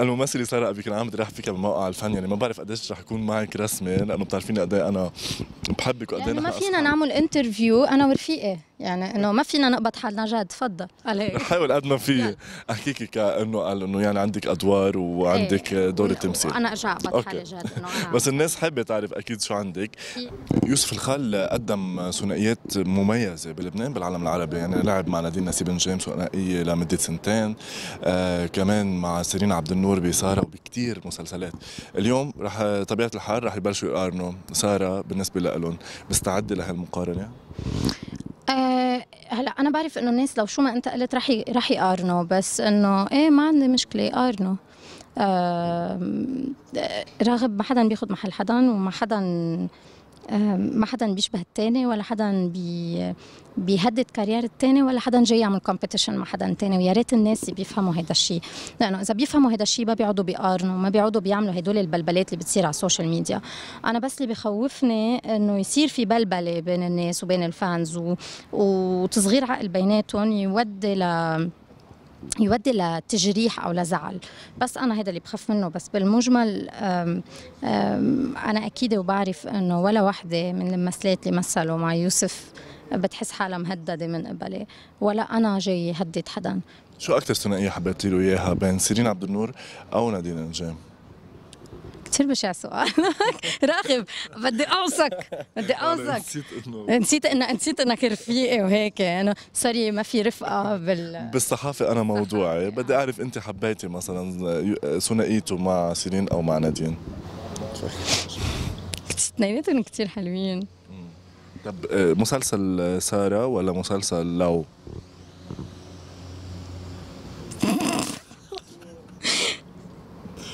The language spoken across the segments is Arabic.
الممثل اللي سرق بي كان عم تريح فيك بالموقع الفني يعني ما بعرف قديش رح يكون معك رسمي لانه بتعرفيني قد إيه انا بحبك وقد يعني ما فينا أصحاب. نعمل انترفيو انا ورفيقي يعني انه ما فينا نقبض حالنا جد تفضل عليك بحاول قد ما في احكيكي كانه قال انه يعني عندك ادوار وعندك ايه. دور التمثيل انا ارجع اقبض حالي جد بس الناس حابه تعرف اكيد شو عندك يوسف الخال قدم ثنائيات مميزه بلبنان بالعالم العربي يعني لعب مع نادين نسيب نجام ثنائيه لمده سنتين آه كمان مع سيرين عبد النور بساره وبكثير مسلسلات اليوم رح طبيعه الحال رح يبلشوا يقارنوا ساره بالنسبه لهم مستعده لهالمقارنه هلا انا بعرف انه الناس لو شو ما انت قلت رح رح يقارنوا بس انه ايه ما عندي مشكله يقارنوا آه راغب ما حدا بياخذ محل حدا وما حدا ما حدا بيشبه التاني ولا حدا بي بيهدد كارير التاني ولا حدا جاي يعمل كومبيتيشن مع حدا تاني ويا ريت الناس بيفهموا هذا الشيء لانه اذا بيفهموا هذا الشيء ما بيقعدوا بيقارنوا ما بيقعدوا بيعملوا هدول البلبلات اللي بتصير على السوشيال ميديا انا بس اللي بخوفني انه يصير في بلبله بين الناس وبين الفانز و... وتصغير عقل بيناتهم يودي ل يودي لتجريح او لزعل بس انا هذا اللي بخاف منه بس بالمجمل أم أم انا اكيد وبعرف انه ولا وحده من الممثلات اللي مثلوا مع يوسف بتحس حالها مهدده من قبلي ولا انا جاي هدد حدا شو اكثر ثنائيه حبيتي له اياها بين سيرين عبد النور او نادين نجام كثير بشع سؤالك راغب بدي اوثق بدي اوثق نسيت انه نسيت انه نسيت انك رفيقي وهيك انا سوري ما في رفقه بال بالصحافه انا موضوعي بدي اعرف انت حبيتي مثلا ثنائيته مع سيرين او مع نادين اثنيناتهم كثير حلوين طب آه، مسلسل ساره ولا مسلسل لو؟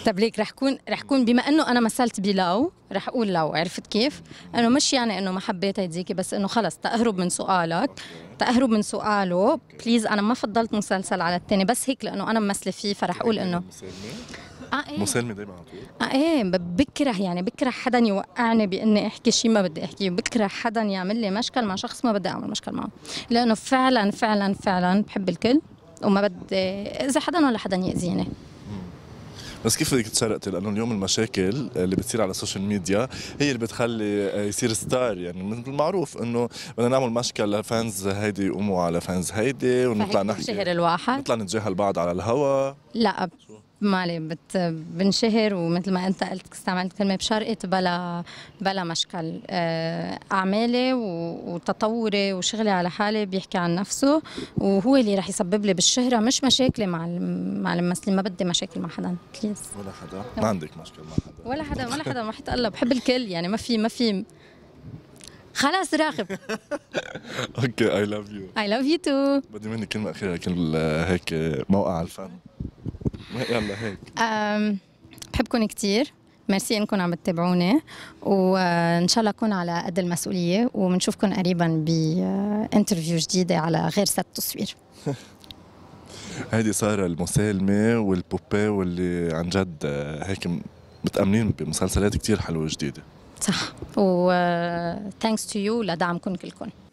طب ليك رح كون رح كون بما انه انا مثلت بلاو رح اقول لو عرفت كيف؟ انه مش يعني انه ما حبيت هيديكي بس انه خلص تاهرب من سؤالك تاهرب من سؤاله بليز انا ما فضلت مسلسل على الثاني بس هيك لانه انا ممثله فيه فرح اقول انه آه إيه. مسلمة دايما على طول اه ايه بكره يعني بكره حدا يوقعني باني احكي شيء ما بدي احكيه بكره حدا يعمل لي مشكل مع شخص ما بدي اعمل مشكل معه لانه فعلا فعلا فعلا بحب الكل وما بدي اذا حدا ولا حدا ياذيني بس كيف بدك تشرقتي لانه اليوم المشاكل اللي بتصير على السوشيال ميديا هي اللي بتخلي آه، يصير ستار يعني مثل المعروف انه بدنا نعمل مشكل لفانز هيدي يقوموا على فانز هيدي ونطلع نحكي شهر الواحد نطلع نتجاهل بعض على الهوا لا شو؟ مالي بت بنشهر ومثل ما انت قلت استعملت كلمه بشرقت بلا بلا مشكل آه، اعمالي وتطوري وشغلي على حالي بيحكي عن نفسه وهو اللي رح يسبب لي بالشهره مش مشاكلي مع مع الممثلين ما بدي مشاكل مع حدا بليز ولا حدا ما عندك مشكل مع حدا ولا حدا ولا حدا ما حتقلب بحب الكل يعني ما في ما في خلاص راغب اوكي اي لاف يو اي لاف يو تو بدي مني كلمه اخيره كل هيك موقع الفن يلا هيك بحبكم كثير ميرسي انكم عم تتابعوني وان شاء الله اكون على قد المسؤوليه وبنشوفكم قريبا بانترفيو جديده على غير ست تصوير هيدي سارة المسالمة والبوبي واللي عن جد آه، هيك متأمنين بمسلسلات كتير حلوة جديدة صح و ثانكس تو يو لدعمكم كلكم